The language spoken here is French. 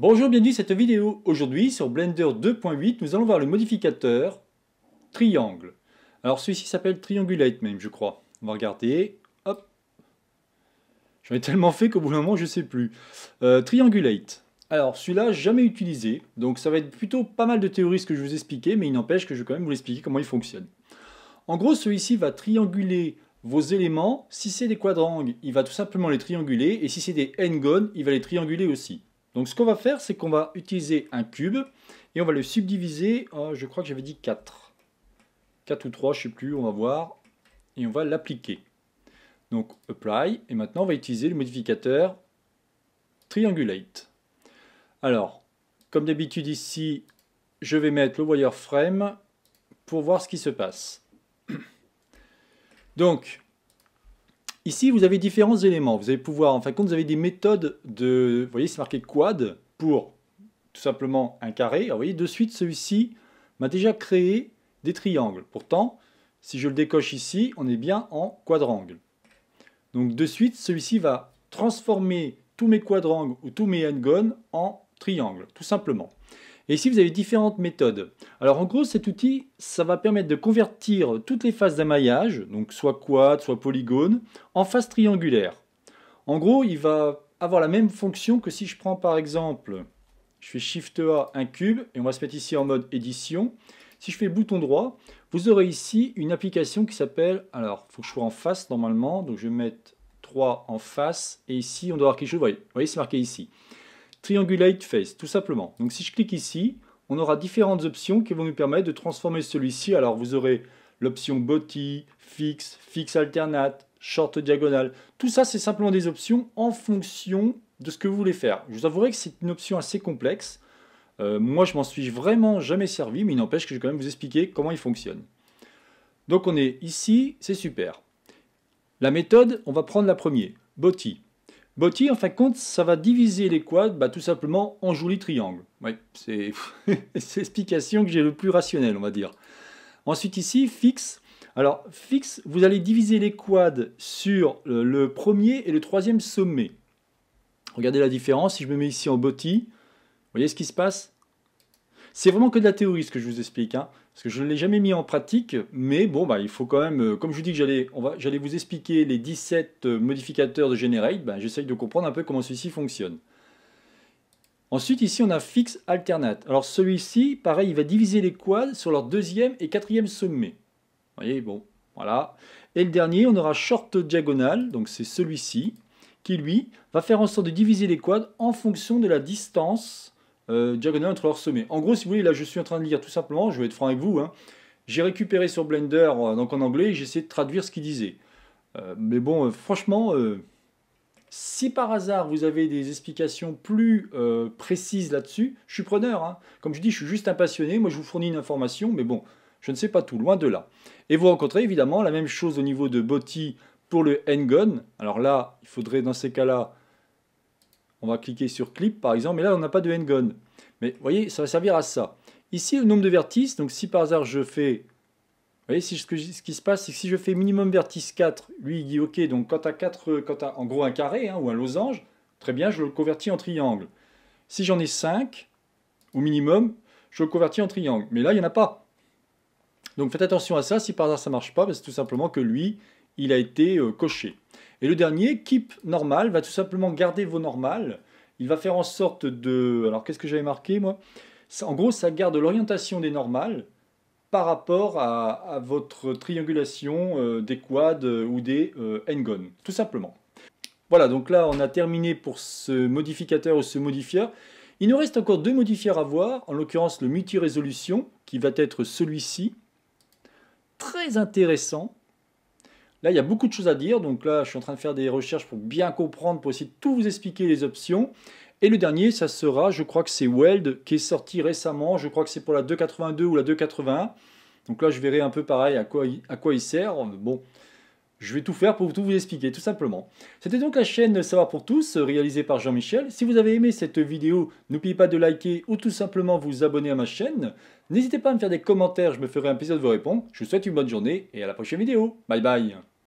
Bonjour, bienvenue à cette vidéo. Aujourd'hui, sur Blender 2.8, nous allons voir le modificateur triangle. Alors, celui-ci s'appelle Triangulate même, je crois. On va regarder. Hop. J'en ai tellement fait qu'au bout d'un moment, je ne sais plus. Euh, triangulate. Alors, celui-là, jamais utilisé. Donc, ça va être plutôt pas mal de théories ce que je vous expliquer, mais il n'empêche que je vais quand même vous expliquer comment il fonctionne. En gros, celui-ci va trianguler vos éléments. Si c'est des quadrangles, il va tout simplement les trianguler. Et si c'est des n-gones, il va les trianguler aussi. Donc ce qu'on va faire, c'est qu'on va utiliser un cube et on va le subdiviser, je crois que j'avais dit 4. 4 ou 3, je ne sais plus, on va voir. Et on va l'appliquer. Donc apply, et maintenant on va utiliser le modificateur triangulate. Alors, comme d'habitude ici, je vais mettre le wireframe pour voir ce qui se passe. Donc, Ici, vous avez différents éléments. Vous allez pouvoir, en fin compte, vous avez des méthodes de... Vous voyez, c'est marqué quad pour tout simplement un carré. Alors, vous voyez, de suite, celui-ci m'a déjà créé des triangles. Pourtant, si je le décoche ici, on est bien en quadrangle. Donc de suite, celui-ci va transformer tous mes quadrangles ou tous mes n-gones en triangles, tout simplement. Et ici, vous avez différentes méthodes. Alors en gros, cet outil, ça va permettre de convertir toutes les faces d'un maillage, donc soit quad, soit polygone, en faces triangulaire. En gros, il va avoir la même fonction que si je prends par exemple, je fais Shift A, un cube, et on va se mettre ici en mode édition. Si je fais bouton droit, vous aurez ici une application qui s'appelle, alors il faut que je sois en face normalement, donc je vais mettre 3 en face, et ici on doit avoir quelque chose, vous voyez, voyez c'est marqué ici. Triangulate Face, tout simplement. Donc si je clique ici, on aura différentes options qui vont nous permettre de transformer celui-ci. Alors vous aurez l'option Body, Fix, Fix Alternate, Short Diagonal. Tout ça, c'est simplement des options en fonction de ce que vous voulez faire. Je vous avouerai que c'est une option assez complexe. Euh, moi, je m'en suis vraiment jamais servi, mais il n'empêche que je vais quand même vous expliquer comment il fonctionne. Donc on est ici, c'est super. La méthode, on va prendre la première, Body. Botti, en fin de compte, ça va diviser les quads bah, tout simplement en jolis triangles. Oui, c'est l'explication que j'ai le plus rationnelle, on va dire. Ensuite ici, fixe. Alors, fixe, vous allez diviser les quads sur euh, le premier et le troisième sommet. Regardez la différence, si je me mets ici en botti, vous voyez ce qui se passe C'est vraiment que de la théorie ce que je vous explique. Hein. Parce que je ne l'ai jamais mis en pratique, mais bon, bah, il faut quand même, euh, comme je vous dis que j'allais, vous expliquer les 17 euh, modificateurs de Generate, bah, j'essaye de comprendre un peu comment celui-ci fonctionne. Ensuite, ici, on a Fix alternate. Alors celui-ci, pareil, il va diviser les quads sur leur deuxième et quatrième sommet. Vous voyez, bon, voilà. Et le dernier, on aura short diagonal, donc c'est celui-ci, qui lui, va faire en sorte de diviser les quads en fonction de la distance diagonale euh, entre leurs sommets. En gros, si vous voulez, là je suis en train de lire tout simplement, je vais être franc avec vous, hein. j'ai récupéré sur Blender, euh, donc en anglais, j'ai essayé de traduire ce qu'il disait. Euh, mais bon, franchement, si par hasard vous avez des explications plus précises là-dessus, je suis preneur. Hein. Comme je dis, je suis juste un passionné, moi je vous fournis une information, mais bon, je ne sais pas tout, loin de là. Et vous rencontrez évidemment la même chose au niveau de Botti pour le n Alors là, il faudrait dans ces cas-là on va cliquer sur clip par exemple, mais là on n'a pas de handgun. Mais vous voyez, ça va servir à ça. Ici, le nombre de vertices, donc si par hasard je fais... Vous voyez, si ce, qui se passe, c'est que si je fais minimum vertice 4, lui il dit OK, donc quand tu as, quand as en gros un carré hein, ou un losange, très bien, je le convertis en triangle. Si j'en ai 5, au minimum, je le convertis en triangle. Mais là, il n'y en a pas. Donc faites attention à ça, si par hasard ça ne marche pas, c'est tout simplement que lui, il a été euh, coché. Et le dernier, keep normal, va tout simplement garder vos normales. Il va faire en sorte de... Alors qu'est-ce que j'avais marqué moi En gros, ça garde l'orientation des normales par rapport à, votre triangulation euh, des quads euh, ou des euh, n tout simplement. Voilà, donc là on a terminé pour ce modificateur ou ce modifieur. Il nous reste encore deux modificateurs à voir, en l'occurrence le multi-résolution, qui va être celui-ci. Très intéressant, Là, il y a beaucoup de choses à dire. Donc là, je suis en train de faire des recherches pour bien comprendre, pour essayer de tout vous expliquer les options. Et le dernier, ça sera, je crois que c'est Weld, qui est sorti récemment. Je crois que c'est pour la 2.82 ou la 2.81. Donc là, je verrai un peu pareil à quoi, à quoi il sert. Bon, je vais tout faire pour tout vous expliquer, tout simplement. C'était donc la chaîne Savoir pour tous, réalisée par Jean-Michel. Si vous avez aimé cette vidéo, n'oubliez pas de liker ou tout simplement vous abonner à ma chaîne. N'hésitez pas à me faire des commentaires, je me ferai un plaisir de vous répondre. Je vous souhaite une bonne journée et à la prochaine vidéo. Bye bye